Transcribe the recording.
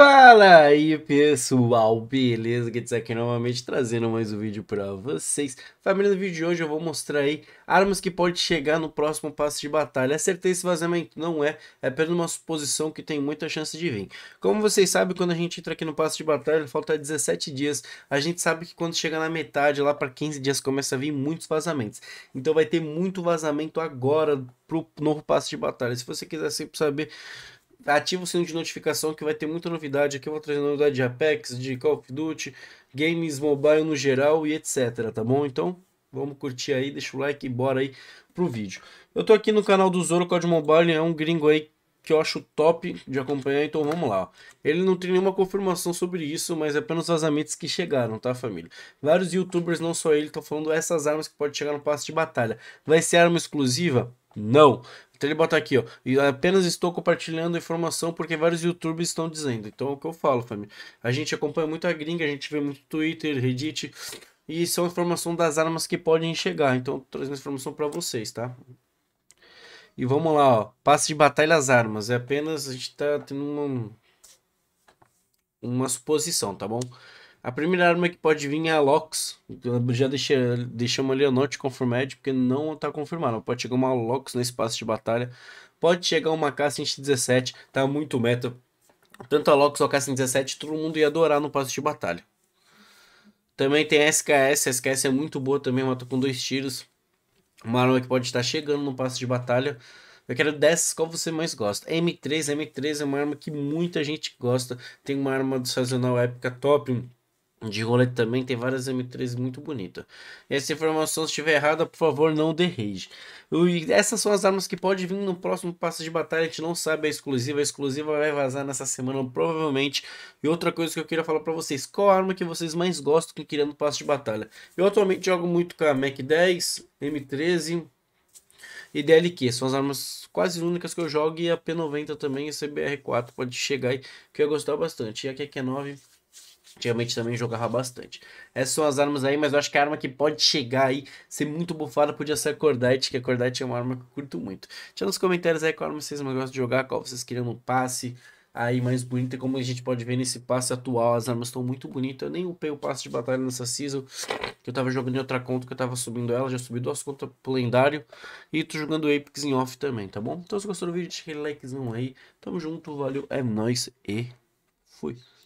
Fala aí pessoal, beleza? Gets aqui novamente trazendo mais um vídeo para vocês. Família, no vídeo de hoje eu vou mostrar aí armas que pode chegar no próximo passo de batalha. Acertei esse vazamento? Não é, é apenas uma suposição que tem muita chance de vir. Como vocês sabem, quando a gente entra aqui no passo de batalha, falta 17 dias. A gente sabe que quando chega na metade, lá para 15 dias, começa a vir muitos vazamentos. Então vai ter muito vazamento agora pro novo passo de batalha. Se você quiser sempre saber ativa o sino de notificação que vai ter muita novidade aqui. Eu vou trazer novidade de Apex, de Call of Duty, games mobile no geral e etc, tá bom? Então, vamos curtir aí, deixa o like e bora aí pro vídeo. Eu tô aqui no canal do Zoro Code Mobile, é um gringo aí que eu acho top de acompanhar, então vamos lá. Ele não tem nenhuma confirmação sobre isso, mas é apenas vazamentos que chegaram, tá família? Vários youtubers, não só ele, estão falando essas armas que pode chegar no passo de batalha. Vai ser arma exclusiva? Não. Então ele bota aqui, ó. E apenas estou compartilhando a informação porque vários youtubers estão dizendo. Então é o que eu falo, família. A gente acompanha muito a gringa, a gente vê muito Twitter, Reddit. E são informação das armas que podem chegar. Então trazendo informação para vocês, tá? E vamos lá, ó. Passe de batalha às armas. É apenas a gente tá tendo uma, uma suposição, tá bom? A primeira arma que pode vir é a Lox. Já deixamos ali a note Confirmed, é porque não está confirmado. Pode chegar uma Lox no espaço de batalha. Pode chegar uma K-117. Tá muito meta. Tanto a Lox ou a K-117, todo mundo ia adorar no passo de batalha. Também tem a SKS. A SKS é muito boa também, mata tá com dois tiros. Uma arma que pode estar chegando no passo de batalha. Eu quero dessas, qual você mais gosta? M3, M3 é uma arma que muita gente gosta. Tem uma arma do sazonal épica top de roleta também tem várias M3 muito bonitas. informação, se informação estiver errada, por favor, não dê rage. E essas são as armas que pode vir no próximo passo de batalha. A gente não sabe a é exclusiva. A exclusiva vai vazar nessa semana, provavelmente. E outra coisa que eu queria falar para vocês: qual arma que vocês mais gostam que queria no passo de batalha? Eu atualmente jogo muito com a Mac 10, M13 e DLQ. São as armas quase únicas que eu jogo. E a P90 também. E a CBR4 pode chegar aí, que eu ia gostar bastante. E a QQ9 Antigamente também jogava bastante. Essas é são as armas aí, mas eu acho que a arma que pode chegar aí, ser muito bufada, podia ser a Cordite, que a Cordite é uma arma que eu curto muito. Deixa nos comentários aí qual arma vocês mais gostam de jogar, qual vocês queriam no passe aí mais bonita, como a gente pode ver nesse passe atual, as armas estão muito bonitas, eu nem upei o passe de batalha nessa season, que eu tava jogando em outra conta, que eu tava subindo ela, já subi duas contas pro lendário, e tô jogando Apex em off também, tá bom? Então se gostou do vídeo, deixa aquele likezão aí, tamo junto, valeu, é nóis, e fui!